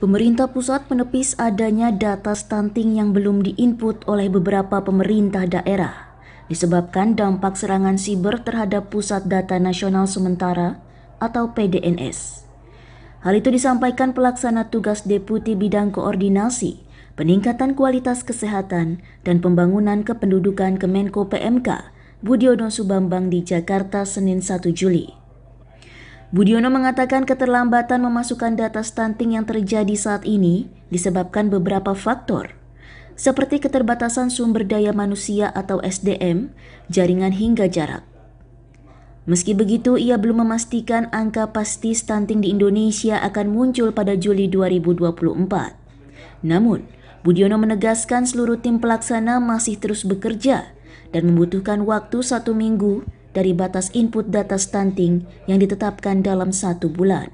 Pemerintah pusat menepis adanya data stunting yang belum diinput oleh beberapa pemerintah daerah. Disebabkan dampak serangan siber terhadap Pusat Data Nasional Sementara atau PDNS. Hal itu disampaikan pelaksana tugas Deputi Bidang Koordinasi, Peningkatan Kualitas Kesehatan, dan Pembangunan Kependudukan Kemenko PMK, Budiono Subambang di Jakarta Senin 1 Juli. Budiono mengatakan keterlambatan memasukkan data stunting yang terjadi saat ini disebabkan beberapa faktor, seperti keterbatasan sumber daya manusia atau SDM, jaringan hingga jarak. Meski begitu, ia belum memastikan angka pasti stunting di Indonesia akan muncul pada Juli 2024. Namun, Budiono menegaskan seluruh tim pelaksana masih terus bekerja dan membutuhkan waktu satu minggu dari batas input data stunting yang ditetapkan dalam satu bulan.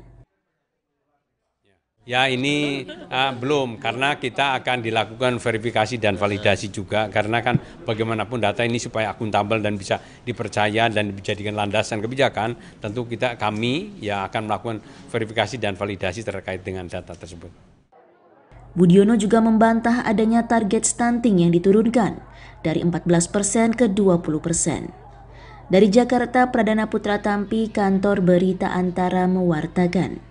Ya ini uh, belum karena kita akan dilakukan verifikasi dan validasi juga karena kan bagaimanapun data ini supaya akuntabel dan bisa dipercaya dan dijadikan landasan kebijakan tentu kita kami ya akan melakukan verifikasi dan validasi terkait dengan data tersebut. Budiono juga membantah adanya target stunting yang diturunkan dari 14% ke 20%. Dari Jakarta, Pradana Putra Tampi, kantor berita antara mewartakan.